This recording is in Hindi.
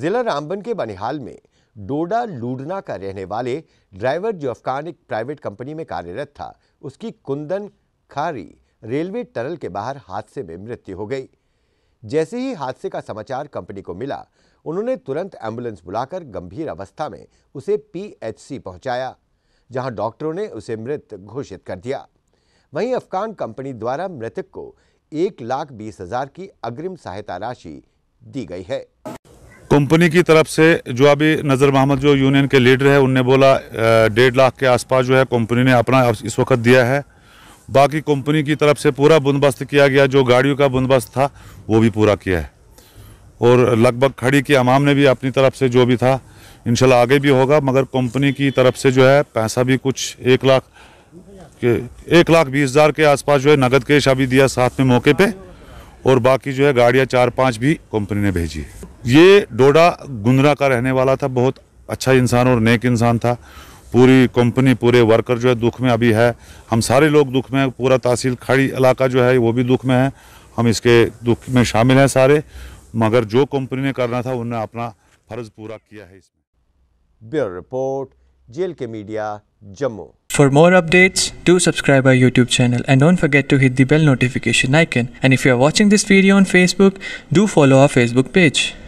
जिला रामबन के बनिहाल में डोडा लूडना का रहने वाले ड्राइवर जो अफगान एक प्राइवेट कंपनी में कार्यरत था उसकी कुंदन खारी रेलवे टनल के बाहर हादसे में मृत्यु हो गई जैसे ही हादसे का समाचार कंपनी को मिला उन्होंने तुरंत एम्बुलेंस बुलाकर गंभीर अवस्था में उसे पीएचसी पहुंचाया जहां डॉक्टरों ने उसे मृत घोषित कर दिया वहीं अफगान कंपनी द्वारा मृतक को एक लाख बीस हजार की अग्रिम सहायता राशि दी गई है कंपनी की तरफ से जो अभी नज़र मोहम्मद जो यूनियन के लीडर है उनने बोला डेढ़ लाख के आसपास जो है कंपनी ने अपना इस वक्त दिया है बाकी कंपनी की तरफ से पूरा बंदोबस्त किया गया जो गाड़ियों का बंदोबस्त था वो भी पूरा किया है और लगभग खड़ी की अमाम ने भी अपनी तरफ से जो भी था इन आगे भी होगा मगर कंपनी की तरफ से जो है पैसा भी कुछ एक लाख के एक लाख बीस हज़ार के आसपास जो है नगद केश अभी दिया साथ में मौके पर और बाकी जो है गाड़ियाँ चार पाँच भी कंपनी ने भेजी है ये डोडा गुंदरा का रहने वाला था बहुत अच्छा इंसान और नेक इंसान था पूरी कंपनी पूरे वर्कर जो है दुख में अभी है हम सारे लोग दुख में हैं पूरा तहसील खाड़ी इलाका जो है वो भी दुख में है हम इसके दुख में शामिल हैं सारे मगर जो कंपनी ने करना था उन्होंने अपना फर्ज पूरा किया है इसमें ब्यूरो रिपोर्ट जेल के media Jammu for more updates do subscribe our YouTube channel and don't forget to hit the bell notification आई and if you are watching this video on Facebook do follow our Facebook page